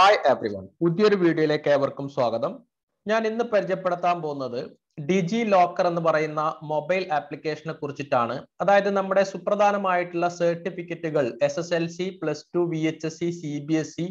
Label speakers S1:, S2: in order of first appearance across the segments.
S1: hi every one പുതിയൊരു വീഡിയോയിലേക്ക് ഏവർക്കും സ്വാഗതം ഞാൻ ഇന്ന് പരിചയപ്പെടുത്താൻ പോകുന്നത് ഡിജി ലോക്കർ എന്ന് പറയുന്ന മൊബൈൽ ആപ്ലിക്കേഷനെ കുറിച്ചിട്ടാണ് അതായത് നമ്മുടെ സുപ്രധാനമായിട്ടുള്ള സർട്ടിഫിക്കറ്റുകൾ S S L C plus two V H S C C B S C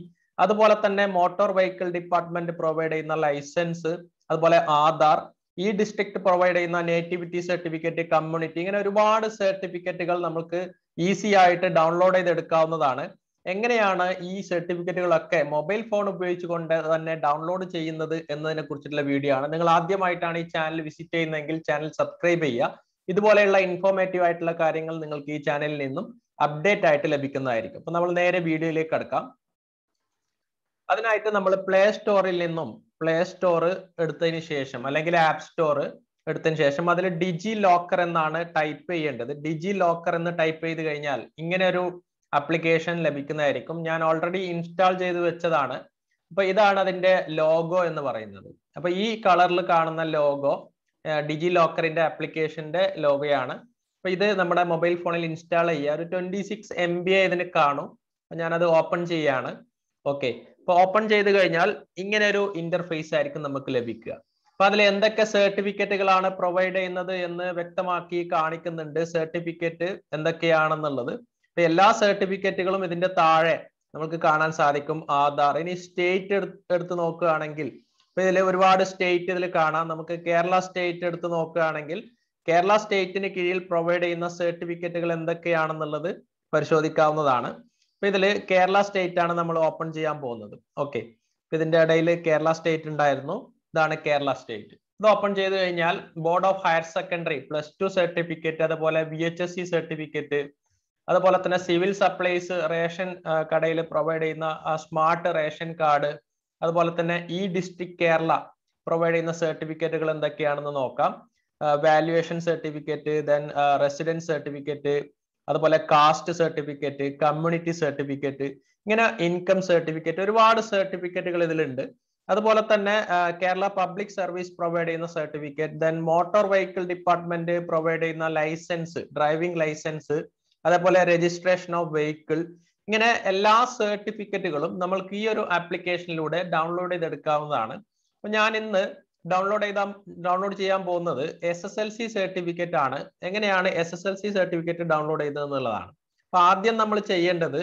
S1: അതുപോലെ തന്നെ മോട്ടോർ വെഹിക്കിൾ ഡിപ്പാർട്ട്മെന്റ് പ്രൊവൈഡ് ചെയ്യുന്ന ലൈസൻസ് അതുപോലെ ആധാർ ഈ ഡിസ്ട്രിക്ട് പ്രൊവൈഡ് ചെയ്യുന്ന നേറ്റിവിറ്റി സർട്ടിഫിക്കറ്റ് കമ്മ്യൂണിറ്റി ഇങ്ങനെ ഒരുപാട് സർട്ടിഫിക്കറ്റുകൾ നമുക്ക് ഈസി ആയിട്ട് ഡൗൺലോഡ് ചെയ്തെടുക്കാവുന്നതാണ് എങ്ങനെയാണ് ഈ സർട്ടിഫിക്കറ്റുകളൊക്കെ മൊബൈൽ ഫോൺ ഉപയോഗിച്ചുകൊണ്ട് തന്നെ ഡൗൺലോഡ് ചെയ്യുന്നത് എന്നതിനെ കുറിച്ചിട്ടുള്ള വീഡിയോ ആണ് നിങ്ങൾ ആദ്യമായിട്ടാണ് ഈ ചാനൽ വിസിറ്റ് ചെയ്യുന്നതെങ്കിൽ ചാനൽ സബ്സ്ക്രൈബ് ചെയ്യുക ഇതുപോലെയുള്ള ഇൻഫോർമേറ്റീവ് ആയിട്ടുള്ള കാര്യങ്ങൾ നിങ്ങൾക്ക് ഈ ചാനലിൽ നിന്നും അപ്ഡേറ്റ് ആയിട്ട് ലഭിക്കുന്നതായിരിക്കും അപ്പൊ നമ്മൾ നേരെ വീഡിയോയിലേക്ക് കടക്കാം അതിനായിട്ട് നമ്മൾ പ്ലേ സ്റ്റോറിൽ നിന്നും പ്ലേ സ്റ്റോർ എടുത്തതിന് ശേഷം അല്ലെങ്കിൽ ആപ്പ് സ്റ്റോർ എടുത്തതിന് ശേഷം അതിൽ ഡിജി ലോക്കർ എന്നാണ് ടൈപ്പ് ചെയ്യേണ്ടത് ഡിജി ലോക്കർ എന്ന് ടൈപ്പ് ചെയ്ത് കഴിഞ്ഞാൽ ഇങ്ങനെ ഒരു അപ്ലിക്കേഷൻ ലഭിക്കുന്നതായിരിക്കും ഞാൻ ഓൾറെഡി ഇൻസ്റ്റാൾ ചെയ്ത് വെച്ചതാണ് അപ്പൊ ഇതാണ് അതിന്റെ ലോഗോ എന്ന് പറയുന്നത് അപ്പൊ ഈ കളറിൽ കാണുന്ന ലോഗോ ഡിജി ലോക്കറിന്റെ ആപ്ലിക്കേഷന്റെ ലോഗോയാണ് അപ്പൊ ഇത് നമ്മുടെ മൊബൈൽ ഫോണിൽ ഇൻസ്റ്റാൾ ചെയ്യുക ഒരു ട്വന്റി സിക്സ് എം ബി ഇതിന് കാണും ഞാനത് ഓപ്പൺ ചെയ്യാണ് ഓക്കെ അപ്പൊ ഓപ്പൺ ചെയ്ത് കഴിഞ്ഞാൽ ഇങ്ങനെ ഒരു ഇന്റർഫേസ് ആയിരിക്കും നമുക്ക് ലഭിക്കുക അപ്പൊ അതിൽ എന്തൊക്കെ സർട്ടിഫിക്കറ്റുകളാണ് പ്രൊവൈഡ് ചെയ്യുന്നത് എന്ന് വ്യക്തമാക്കി കാണിക്കുന്നുണ്ട് സർട്ടിഫിക്കറ്റ് എന്തൊക്കെയാണെന്നുള്ളത് അപ്പൊ എല്ലാ സർട്ടിഫിക്കറ്റുകളും ഇതിന്റെ താഴെ നമുക്ക് കാണാൻ സാധിക്കും ആധാർ ഇനി സ്റ്റേറ്റ് എടുത്ത് നോക്കുകയാണെങ്കിൽ ഇപ്പൊ ഇതിൽ ഒരുപാട് സ്റ്റേറ്റ് ഇതിൽ കാണാം നമുക്ക് കേരള സ്റ്റേറ്റ് എടുത്ത് നോക്കുകയാണെങ്കിൽ കേരള സ്റ്റേറ്റിന് കീഴിൽ പ്രൊവൈഡ് ചെയ്യുന്ന സർട്ടിഫിക്കറ്റുകൾ എന്തൊക്കെയാണെന്നുള്ളത് പരിശോധിക്കാവുന്നതാണ് അപ്പൊ ഇതില് കേരള സ്റ്റേറ്റ് ആണ് നമ്മൾ ഓപ്പൺ ചെയ്യാൻ പോകുന്നത് ഓക്കെ ഇതിന്റെ ഇടയിൽ കേരള സ്റ്റേറ്റ് ഉണ്ടായിരുന്നു ഇതാണ് കേരള സ്റ്റേറ്റ് ഇത് ഓപ്പൺ ചെയ്ത് കഴിഞ്ഞാൽ board of higher secondary plus two certificate അതുപോലെ V H S C certificate അതുപോലെ തന്നെ സിവിൽ സപ്ലൈസ് റേഷൻ കടയിൽ പ്രൊവൈഡ് ചെയ്യുന്ന സ്മാർട്ട് റേഷൻ കാർഡ് അതുപോലെ തന്നെ ഈ ഡിസ്ട്രിക്ട് കേരള പ്രൊവൈഡ് ചെയ്യുന്ന സർട്ടിഫിക്കറ്റുകൾ എന്തൊക്കെയാണെന്ന് നോക്കാം valuation certificate then residence certificate അതുപോലെ കാസ്റ്റ് സർട്ടിഫിക്കറ്റ് കമ്മ്യൂണിറ്റി സർട്ടിഫിക്കറ്റ് ഇങ്ങനെ ഇൻകം സർട്ടിഫിക്കറ്റ് ഒരുപാട് സർട്ടിഫിക്കറ്റുകൾ ഇതിലുണ്ട് അതുപോലെ തന്നെ കേരള പബ്ലിക് സർവീസ് പ്രൊവൈഡ് ചെയ്യുന്ന certificate then motor vehicle department provide ചെയ്യുന്ന ലൈസൻസ് ഡ്രൈവിംഗ് ലൈസൻസ് അതേപോലെ രജിസ്ട്രേഷൻ ഓഫ് വെഹിക്കിൾ ഇങ്ങനെ എല്ലാ സർട്ടിഫിക്കറ്റുകളും നമ്മൾക്ക് ഈ ഒരു ആപ്ലിക്കേഷനിലൂടെ ഡൗൺലോഡ് ചെയ്തെടുക്കാവുന്നതാണ് അപ്പൊ ഞാൻ ഇന്ന് ഡൗൺലോഡ് ചെയ്താ ഡൗൺലോഡ് ചെയ്യാൻ പോകുന്നത് S S L C certificate ആണ് എങ്ങനെയാണ് S S L C certificate download ചെയ്തത് എന്നുള്ളതാണ് അപ്പൊ ആദ്യം നമ്മൾ ചെയ്യേണ്ടത്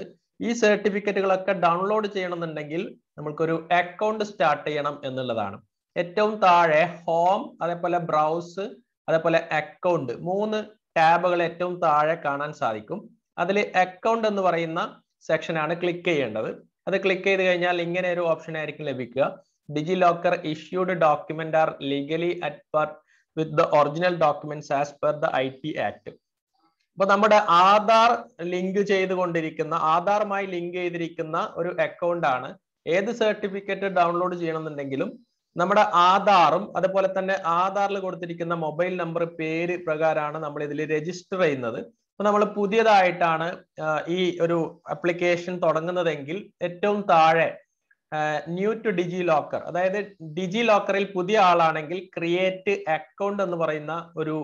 S1: ഈ സർട്ടിഫിക്കറ്റുകളൊക്കെ ഡൗൺലോഡ് ചെയ്യണമെന്നുണ്ടെങ്കിൽ നമുക്കൊരു അക്കൗണ്ട് സ്റ്റാർട്ട് ചെയ്യണം എന്നുള്ളതാണ് ഏറ്റവും താഴെ ഹോം അതേപോലെ ബ്രൗസ് അതേപോലെ അക്കൗണ്ട് മൂന്ന് ടാബുകൾ ഏറ്റവും താഴെ കാണാൻ സാധിക്കും അതിൽ അക്കൗണ്ട് എന്ന് പറയുന്ന സെക്ഷനാണ് ക്ലിക്ക് ചെയ്യേണ്ടത് അത് ക്ലിക്ക് ചെയ്ത് കഴിഞ്ഞാൽ ഇങ്ങനെ ഒരു ഓപ്ഷൻ ആയിരിക്കും ലഭിക്കുക DigiLocker issued document are legally at par with the original documents as per the I T Act അപ്പൊ നമ്മുടെ ആധാർ ലിങ്ക് ചെയ്തുകൊണ്ടിരിക്കുന്ന ആധാറുമായി ലിങ്ക് ചെയ്തിരിക്കുന്ന ഒരു അക്കൗണ്ട് ആണ് ഏത് സർട്ടിഫിക്കറ്റ് ഡൗൺലോഡ് ചെയ്യണമെന്നുണ്ടെങ്കിലും നമ്മുടെ ആധാറും അതുപോലെ തന്നെ ആധാറിൽ കൊടുത്തിരിക്കുന്ന മൊബൈൽ നമ്പർ പേര് പ്രകാരമാണ് നമ്മൾ ഇതിൽ രജിസ്റ്റർ ചെയ്യുന്നത് അപ്പൊ നമ്മൾ പുതിയതായിട്ടാണ് ഈ ഒരു ആപ്ലിക്കേഷൻ തുടങ്ങുന്നതെങ്കിൽ ഏറ്റവും താഴെ ന്യൂ ടു ഡിജി ലോക്കർ അതായത് ഡിജി ലോക്കറിൽ പുതിയ ആളാണെങ്കിൽ ക്രിയേറ്റ് അക്കൗണ്ട് എന്ന് പറയുന്ന ഒരു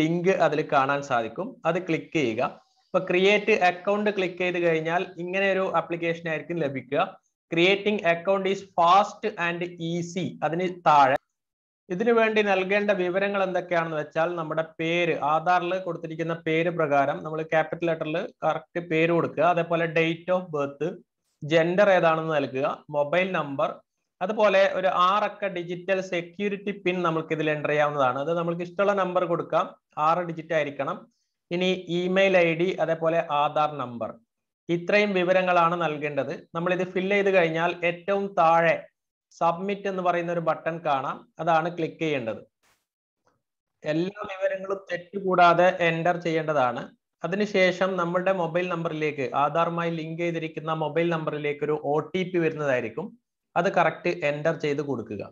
S1: ലിങ്ക് അതിൽ കാണാൻ സാധിക്കും അത് ക്ലിക്ക് ചെയ്യുക അപ്പൊ ക്രിയേറ്റ് അക്കൗണ്ട് ക്ലിക്ക് ചെയ്ത് കഴിഞ്ഞാൽ ഇങ്ങനെ ഒരു ആപ്ലിക്കേഷൻ ആയിരിക്കും ലഭിക്കുക creating account is fast and easy അതിന് താഴെ ഇതിനു വേണ്ടി നൽകേണ്ട വിവരങ്ങൾ എന്തൊക്കെയാണെന്ന് വെച്ചാൽ നമ്മുടെ പേര് ആധാറിൽ കൊടുത്തിരിക്കുന്ന പേര് പ്രകാരം നമ്മൾ ക്യാപിറ്റൽ ലെറ്ററിൽ കറക്റ്റ് പേര് കൊടുക്കുക അതേപോലെ ഡേറ്റ് ഓഫ് ബർത്ത് ജെൻഡർ ഏതാണെന്ന് നൽകുക മൊബൈൽ നമ്പർ അതുപോലെ ഒരു ആറക്ക ഡിജിറ്റൽ സെക്യൂരിറ്റി പിൻ നമുക്ക് ഇതിൽ എൻ്റർ ചെയ്യാവുന്നതാണ് അത് നമുക്ക് ഇഷ്ടമുള്ള നമ്പർ കൊടുക്കാം ആറ് ഡിജിറ്റ് ആയിരിക്കണം ഇനി ഇമെയിൽ ഐ ഡി അതേപോലെ ആധാർ നമ്പർ ഇത്രയും വിവരങ്ങളാണ് നൽകേണ്ടത് നമ്മൾ ഇത് ഫില്ല് ചെയ്ത് കഴിഞ്ഞാൽ ഏറ്റവും താഴെ സബ്മിറ്റ് എന്ന് പറയുന്ന ഒരു ബട്ടൺ കാണാം അതാണ് ക്ലിക്ക് ചെയ്യേണ്ടത് എല്ലാ വിവരങ്ങളും തെറ്റുകൂടാതെ എൻ്റർ ചെയ്യേണ്ടതാണ് അതിനുശേഷം നമ്മളുടെ മൊബൈൽ നമ്പറിലേക്ക് ആധാറുമായി ലിങ്ക് ചെയ്തിരിക്കുന്ന മൊബൈൽ നമ്പറിലേക്ക് ഒരു ഒ ടി പി വരുന്നതായിരിക്കും അത് കറക്റ്റ് എൻ്റർ ചെയ്ത് കൊടുക്കുക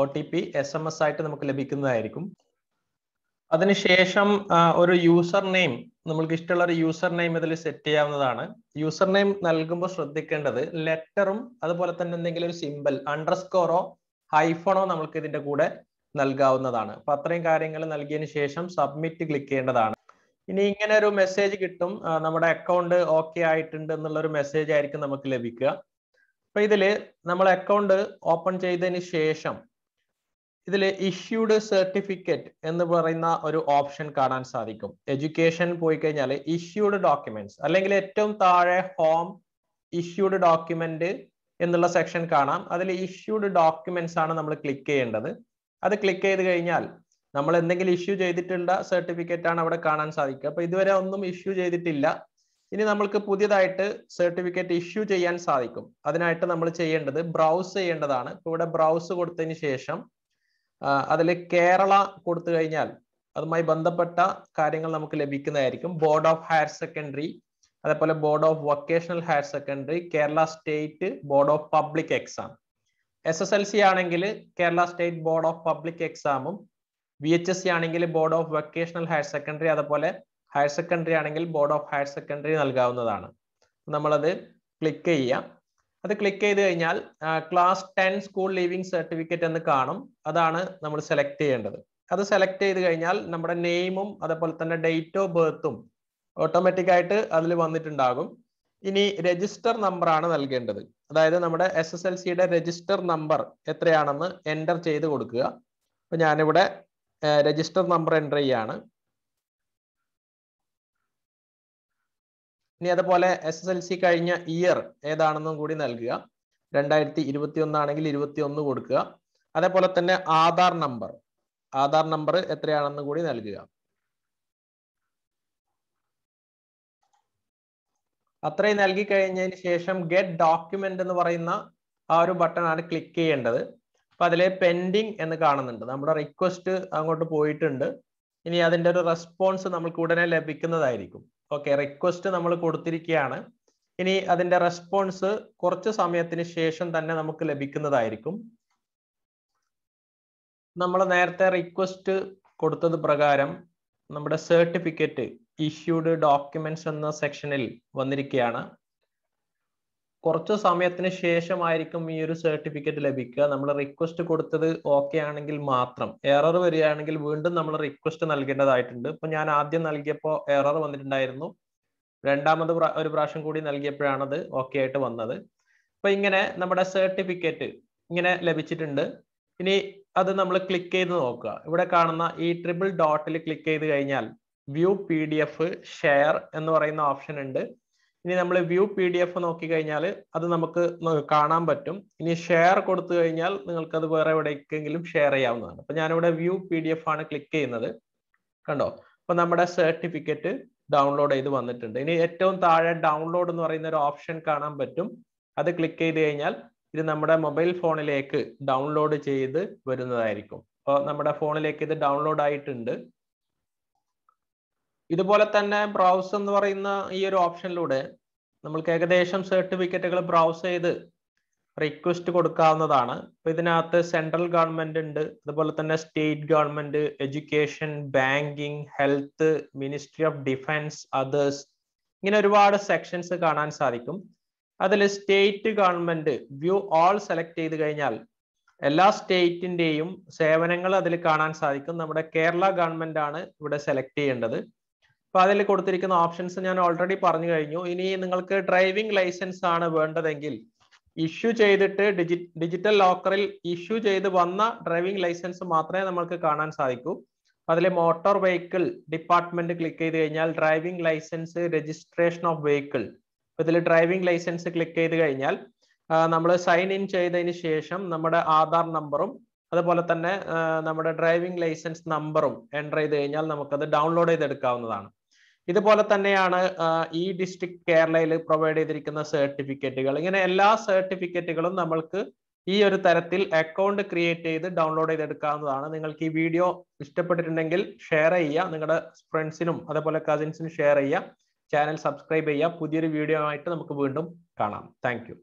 S1: O T P S M S ആയിട്ട് നമുക്ക് ലഭിക്കുന്നതായിരിക്കും അതിനുശേഷം ഒരു യൂസർ നെയിം നമ്മൾക്ക് ഇഷ്ടമുള്ള ഒരു യൂസർ നെയിം ഇതിൽ സെറ്റ് ചെയ്യാവുന്നതാണ് യൂസർ നെയിം നൽകുമ്പോൾ ശ്രദ്ധിക്കേണ്ടത് ലെറ്ററും അതുപോലെ തന്നെ എന്തെങ്കിലും ഒരു സിമ്പിൾ അണ്ടർസ്കോറോ ഹൈഫണോ നമുക്ക് ഇതിന്റെ കൂടെ നൽകാവുന്നതാണ് അപ്പൊ അത്രയും കാര്യങ്ങൾ നൽകിയതിന് ശേഷം സബ്മിറ്റ് ക്ലിക്ക് ചെയ്യേണ്ടതാണ് ഇനി ഇങ്ങനെ ഒരു മെസ്സേജ് കിട്ടും നമ്മുടെ അക്കൗണ്ട് ഓക്കെ ആയിട്ടുണ്ട് എന്നുള്ള ഒരു മെസ്സേജ് ആയിരിക്കും നമുക്ക് ലഭിക്കുക അപ്പൊ ഇതില് നമ്മൾ അക്കൗണ്ട് ഓപ്പൺ ചെയ്തതിന് ശേഷം ഇതിൽ ഇഷ്യൂഡ് സർട്ടിഫിക്കറ്റ് എന്ന് പറയുന്ന ഒരു ഓപ്ഷൻ കാണാൻ സാധിക്കും എഡ്യൂക്കേഷൻ പോയി കഴിഞ്ഞാൽ ഇഷ്യൂഡ് ഡോക്യുമെന്റ്സ് അല്ലെങ്കിൽ ഏറ്റവും താഴെ ഹോം ഇഷ്യൂഡ് ഡോക്യുമെന്റ് എന്നുള്ള സെക്ഷൻ കാണാം അതിൽ ഇഷ്യൂഡ് ഡോക്യുമെന്റ്സ് ആണ് നമ്മൾ ക്ലിക്ക് ചെയ്യേണ്ടത് അത് ക്ലിക്ക് ചെയ്ത് കഴിഞ്ഞാൽ നമ്മൾ എന്തെങ്കിലും ഇഷ്യൂ ചെയ്തിട്ടുള്ള സർട്ടിഫിക്കറ്റ് ആണ് അവിടെ കാണാൻ സാധിക്കുക അപ്പൊ ഇതുവരെ ഒന്നും ഇഷ്യൂ ചെയ്തിട്ടില്ല ഇനി നമ്മൾക്ക് പുതിയതായിട്ട് സർട്ടിഫിക്കറ്റ് ഇഷ്യൂ ചെയ്യാൻ സാധിക്കും അതിനായിട്ട് നമ്മൾ ചെയ്യേണ്ടത് ബ്രൗസ് ചെയ്യേണ്ടതാണ് ഇവിടെ ബ്രൗസ് കൊടുത്തതിന് ശേഷം അതിൽ കേരള കൊടുത്തു കഴിഞ്ഞാൽ അതുമായി ബന്ധപ്പെട്ട കാര്യങ്ങൾ നമുക്ക് ലഭിക്കുന്നതായിരിക്കും ബോർഡ് ഓഫ് ഹയർ സെക്കൻഡറി അതേപോലെ board of vocational higher secondary Kerala state board of public exam S S L C ആണെങ്കിൽ Kerala state board of public എക്സാമും വി എച്ച് എസ് സി ആണെങ്കിൽ board of vocational higher secondary അതുപോലെ higher secondary ആണെങ്കിൽ board of higher secondary നൽകാവുന്നതാണ് നമ്മളത് click ചെയ്യാം അത് click ചെയ്ത് കഴിഞ്ഞാൽ class ten school leaving certificate എന്ന് കാണും അതാണ് നമ്മൾ സെലക്ട് ചെയ്യേണ്ടത് അത് സെലക്ട് ചെയ്ത് കഴിഞ്ഞാൽ നമ്മുടെ നെയിമും അതേപോലെ തന്നെ ഡേറ്റ് ഓഫ് ബർത്തും ഓട്ടോമാറ്റിക് ആയിട്ട് അതിൽ വന്നിട്ടുണ്ടാകും ഇനി രജിസ്റ്റർ നമ്പർ ആണ് നൽകേണ്ടത് അതായത് നമ്മുടെ എസ് എസ് എൽ സിയുടെ രജിസ്റ്റർ നമ്പർ എത്രയാണെന്ന് എൻ്റർ ചെയ്ത് കൊടുക്കുക അപ്പം ഞാനിവിടെ രജിസ്റ്റർ നമ്പർ എൻ്റർ ചെയ്യാണ് ഇനി അതുപോലെ എസ് എസ് എൽ സി കഴിഞ്ഞ ഇയർ ഏതാണെന്നും കൂടി നൽകുക രണ്ടായിരത്തി ഇരുപത്തി ഒന്നാണെങ്കിൽ ഇരുപത്തി ഒന്ന് കൊടുക്കുക അതേപോലെ തന്നെ ആധാർ നമ്പർ ആധാർ നമ്പർ എത്രയാണെന്നും കൂടി നൽകുക അത്രയും നൽകി കഴിഞ്ഞതിന് ശേഷം ഗെറ്റ് ഡോക്യുമെന്റ് എന്ന് പറയുന്ന ആ ഒരു ബട്ടൺ ആണ് ക്ലിക്ക് ചെയ്യേണ്ടത് അപ്പൊ അതിലെ പെൻഡിങ് എന്ന് കാണുന്നുണ്ട് നമ്മുടെ റിക്വസ്റ്റ് അങ്ങോട്ട് പോയിട്ടുണ്ട് ഇനി അതിന്റെ ഒരു റെസ്പോൺസ് നമുക്ക് ഉടനെ ലഭിക്കുന്നതായിരിക്കും ഓക്കെ റിക്വസ്റ്റ് നമ്മൾ കൊടുത്തിരിക്കുകയാണ് ഇനി അതിന്റെ റെസ്പോൺസ് കുറച്ച് സമയത്തിന് ശേഷം തന്നെ നമുക്ക് ലഭിക്കുന്നതായിരിക്കും നമ്മൾ നേരത്തെ റിക്വസ്റ്റ് കൊടുത്തത് പ്രകാരം നമ്മുടെ സർട്ടിഫിക്കറ്റ് ഇഷ്യൂഡ് ഡോക്യുമെന്റ്സ് എന്ന സെക്ഷനിൽ വന്നിരിക്കുകയാണ് കുറച്ച് സമയത്തിന് ശേഷമായിരിക്കും ഈ ഒരു സർട്ടിഫിക്കറ്റ് ലഭിക്കുക നമ്മൾ റിക്വസ്റ്റ് കൊടുത്തത് ഓക്കെ ആണെങ്കിൽ മാത്രം എറർ വരികയാണെങ്കിൽ വീണ്ടും നമ്മൾ റിക്വസ്റ്റ് നൽകേണ്ടതായിട്ടുണ്ട് ഇപ്പൊ ഞാൻ ആദ്യം നൽകിയപ്പോൾ എറർ വന്നിട്ടുണ്ടായിരുന്നു രണ്ടാമത് ഒരു പ്രാവശ്യം കൂടി നൽകിയപ്പോഴാണത് ഓക്കെ ആയിട്ട് വന്നത് അപ്പൊ ഇങ്ങനെ നമ്മുടെ സർട്ടിഫിക്കറ്റ് ഇങ്ങനെ ലഭിച്ചിട്ടുണ്ട് ഇനി അത് നമ്മൾ ക്ലിക്ക് ചെയ്ത് നോക്കുക ഇവിടെ കാണുന്ന ഈ ട്രിപ്പിൾ ഡോട്ടിൽ ക്ലിക്ക് ചെയ്ത് കഴിഞ്ഞാൽ view P D F share എന്ന് പറയുന്ന ഓപ്ഷൻ ഉണ്ട് ഇനി നമ്മൾ വ്യൂ പി ഡി എഫ് നോക്കിക്കഴിഞ്ഞാൽ അത് നമുക്ക് കാണാൻ പറ്റും ഇനി ഷെയർ കൊടുത്തു കഴിഞ്ഞാൽ നിങ്ങൾക്ക് അത് വേറെ എവിടേക്കെങ്കിലും ഷെയർ ചെയ്യാവുന്നതാണ് അപ്പൊ ഞാനിവിടെ വ്യൂ പി ഡി എഫ് ആണ് ക്ലിക്ക് ചെയ്യുന്നത് കണ്ടോ അപ്പൊ നമ്മുടെ സർട്ടിഫിക്കറ്റ് ഡൗൺലോഡ് ചെയ്ത് വന്നിട്ടുണ്ട് ഇനി ഏറ്റവും താഴെ ഡൗൺലോഡ് എന്ന് പറയുന്ന ഒരു ഓപ്ഷൻ കാണാൻ പറ്റും അത് ക്ലിക്ക് ചെയ്ത് കഴിഞ്ഞാൽ ഇത് നമ്മുടെ മൊബൈൽ ഫോണിലേക്ക് ഡൗൺലോഡ് ചെയ്ത് വരുന്നതായിരിക്കും അപ്പോൾ നമ്മുടെ ഫോണിലേക്ക് ഇത് ഡൗൺലോഡ് ആയിട്ടുണ്ട് ഇതുപോലെ തന്നെ ബ്രൗസ് എന്ന് പറയുന്ന ഈ ഒരു ഓപ്ഷനിലൂടെ നമ്മൾക്ക് ഏകദേശം സർട്ടിഫിക്കറ്റുകൾ ബ്രൗസ് ചെയ്ത് റിക്വസ്റ്റ് കൊടുക്കാവുന്നതാണ് അപ്പൊ ഇതിനകത്ത് സെൻട്രൽ ഗവൺമെന്റ് ഉണ്ട് അതുപോലെ തന്നെ state government education banking health ministry of defence others ഇങ്ങനെ ഒരുപാട് സെക്ഷൻസ് കാണാൻ സാധിക്കും അതിൽ state government view all select ചെയ്ത് കഴിഞ്ഞാൽ എല്ലാ സ്റ്റേറ്റിന്റെയും സേവനങ്ങൾ അതിൽ കാണാൻ സാധിക്കും നമ്മുടെ കേരള ഗവൺമെന്റ് ആണ് ഇവിടെ സെലക്ട് ചെയ്യേണ്ടത് അപ്പൊ അതിൽ കൊടുത്തിരിക്കുന്ന ഓപ്ഷൻസ് ഞാൻ ഓൾറെഡി പറഞ്ഞു കഴിഞ്ഞു ഇനി നിങ്ങൾക്ക് ഡ്രൈവിംഗ് ലൈസൻസ് ആണ് വേണ്ടതെങ്കിൽ ഇഷ്യൂ ചെയ്തിട്ട് ഡിജി ഡിജിറ്റൽ ലോക്കറിൽ ഇഷ്യൂ ചെയ്ത് വന്ന ഡ്രൈവിംഗ് ലൈസൻസ് മാത്രമേ നമ്മൾക്ക് കാണാൻ സാധിക്കൂ അതിലെ മോട്ടോർ വെഹിക്കിൾ ഡിപ്പാർട്ട്മെന്റ് ക്ലിക്ക് ചെയ്ത് കഴിഞ്ഞാൽ driving licence registration of vehicle ഇതിൽ ഡ്രൈവിംഗ് ലൈസൻസ് ക്ലിക്ക് ചെയ്ത് കഴിഞ്ഞാൽ നമ്മൾ സൈൻ ഇൻ ചെയ്തതിന് ശേഷം നമ്മുടെ ആധാർ നമ്പറും അതുപോലെ തന്നെ നമ്മുടെ ഡ്രൈവിംഗ് ലൈസൻസ് നമ്പറും എൻ്റർ ചെയ്ത് കഴിഞ്ഞാൽ നമുക്കത് ഡൗൺലോഡ് ചെയ്തെടുക്കാവുന്നതാണ് ഇതുപോലെ തന്നെയാണ് ഈ ഡിസ്ട്രിക്ട് കേരളയിൽ പ്രൊവൈഡ് ചെയ്തിരിക്കുന്ന സർട്ടിഫിക്കറ്റുകൾ ഇങ്ങനെ എല്ലാ സർട്ടിഫിക്കറ്റുകളും നമ്മൾക്ക് ഈ ഒരു തരത്തിൽ അക്കൗണ്ട് ക്രിയേറ്റ് ചെയ്ത് ഡൗൺലോഡ് ചെയ്തെടുക്കാവുന്നതാണ് നിങ്ങൾക്ക് ഈ വീഡിയോ ഇഷ്ടപ്പെട്ടിട്ടുണ്ടെങ്കിൽ ഷെയർ ചെയ്യുക നിങ്ങളുടെ ഫ്രണ്ട്സിനും അതേപോലെ കസിൻസിനും ഷെയർ ചെയ്യുക ചാനൽ സബ്സ്ക്രൈബ് ചെയ്യുക പുതിയൊരു വീഡിയോ ആയിട്ട് നമുക്ക് വീണ്ടും കാണാം താങ്ക്